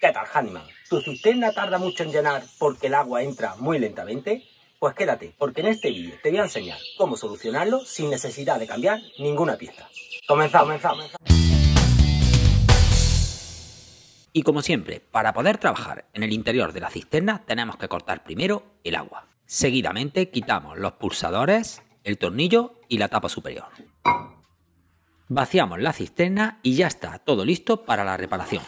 ¿Qué tal, Hanneman? ¿Tu cisterna tarda mucho en llenar porque el agua entra muy lentamente? Pues quédate, porque en este vídeo te voy a enseñar cómo solucionarlo sin necesidad de cambiar ninguna pieza. ¡Comenzamos! comenzamos. Y como siempre, para poder trabajar en el interior de la cisterna tenemos que cortar primero el agua. Seguidamente quitamos los pulsadores, el tornillo y la tapa superior. Vaciamos la cisterna y ya está todo listo para la reparación.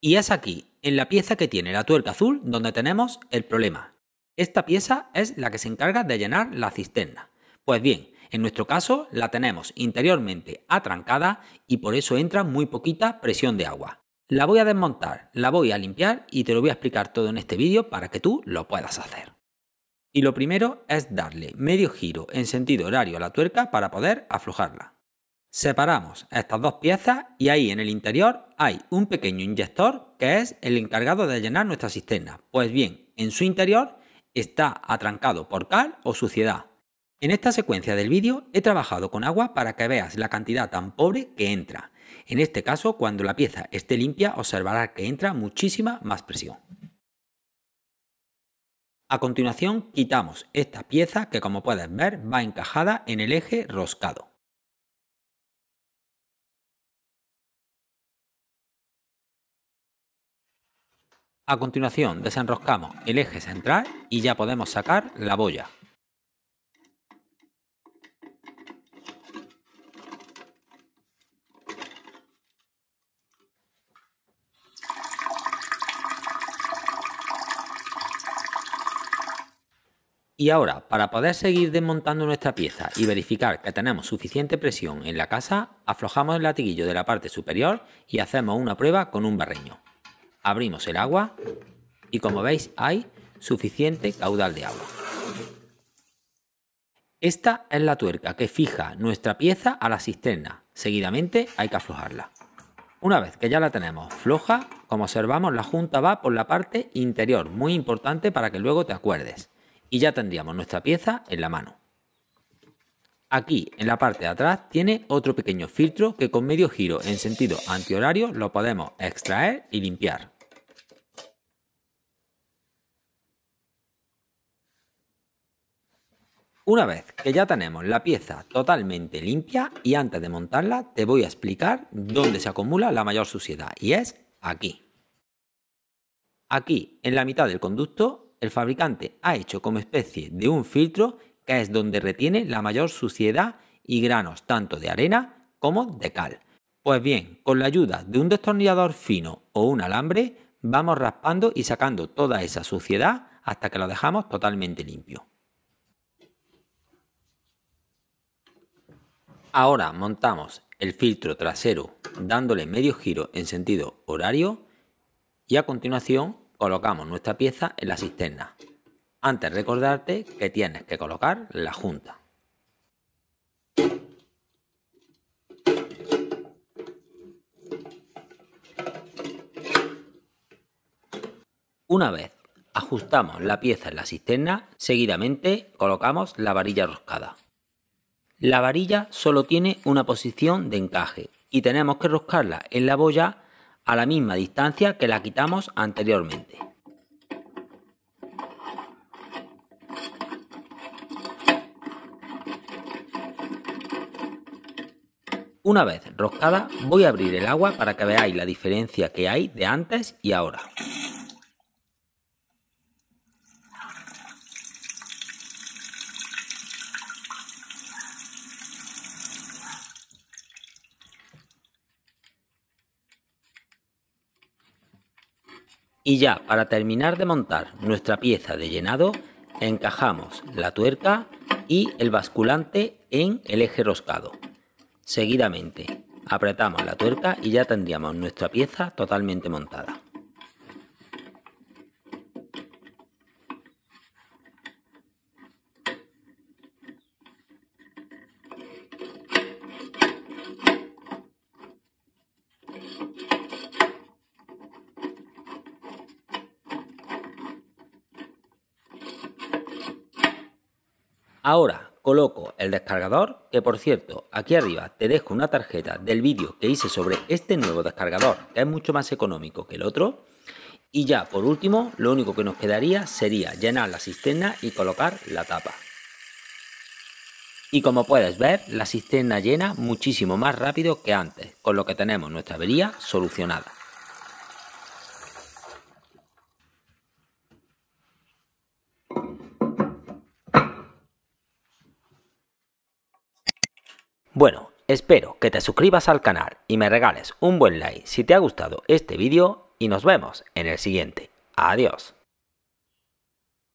Y es aquí, en la pieza que tiene la tuerca azul, donde tenemos el problema. Esta pieza es la que se encarga de llenar la cisterna. Pues bien, en nuestro caso la tenemos interiormente atrancada y por eso entra muy poquita presión de agua. La voy a desmontar, la voy a limpiar y te lo voy a explicar todo en este vídeo para que tú lo puedas hacer. Y lo primero es darle medio giro en sentido horario a la tuerca para poder aflojarla. Separamos estas dos piezas y ahí en el interior hay un pequeño inyector que es el encargado de llenar nuestra cisterna. Pues bien, en su interior está atrancado por cal o suciedad. En esta secuencia del vídeo he trabajado con agua para que veas la cantidad tan pobre que entra. En este caso, cuando la pieza esté limpia, observarás que entra muchísima más presión. A continuación, quitamos esta pieza que como puedes ver va encajada en el eje roscado. A continuación desenroscamos el eje central y ya podemos sacar la boya. Y ahora, para poder seguir desmontando nuestra pieza y verificar que tenemos suficiente presión en la casa, aflojamos el latiguillo de la parte superior y hacemos una prueba con un barreño. Abrimos el agua y como veis hay suficiente caudal de agua. Esta es la tuerca que fija nuestra pieza a la cisterna. Seguidamente hay que aflojarla. Una vez que ya la tenemos floja, como observamos la junta va por la parte interior, muy importante para que luego te acuerdes. Y ya tendríamos nuestra pieza en la mano. Aquí, en la parte de atrás, tiene otro pequeño filtro que con medio giro en sentido antihorario lo podemos extraer y limpiar. Una vez que ya tenemos la pieza totalmente limpia y antes de montarla te voy a explicar dónde se acumula la mayor suciedad y es aquí. Aquí, en la mitad del conducto, el fabricante ha hecho como especie de un filtro que es donde retiene la mayor suciedad y granos tanto de arena como de cal. Pues bien, con la ayuda de un destornillador fino o un alambre, vamos raspando y sacando toda esa suciedad hasta que lo dejamos totalmente limpio. Ahora montamos el filtro trasero dándole medio giro en sentido horario y a continuación colocamos nuestra pieza en la cisterna. Antes recordarte que tienes que colocar la junta. Una vez ajustamos la pieza en la cisterna, seguidamente colocamos la varilla roscada. La varilla solo tiene una posición de encaje y tenemos que roscarla en la boya a la misma distancia que la quitamos anteriormente. Una vez roscada voy a abrir el agua para que veáis la diferencia que hay de antes y ahora. Y ya para terminar de montar nuestra pieza de llenado, encajamos la tuerca y el basculante en el eje roscado. Seguidamente apretamos la tuerca y ya tendríamos nuestra pieza totalmente montada. Ahora coloco el descargador, que por cierto, aquí arriba te dejo una tarjeta del vídeo que hice sobre este nuevo descargador, que es mucho más económico que el otro. Y ya, por último, lo único que nos quedaría sería llenar la cisterna y colocar la tapa. Y como puedes ver, la cisterna llena muchísimo más rápido que antes, con lo que tenemos nuestra avería solucionada. Bueno, espero que te suscribas al canal y me regales un buen like si te ha gustado este vídeo y nos vemos en el siguiente. Adiós.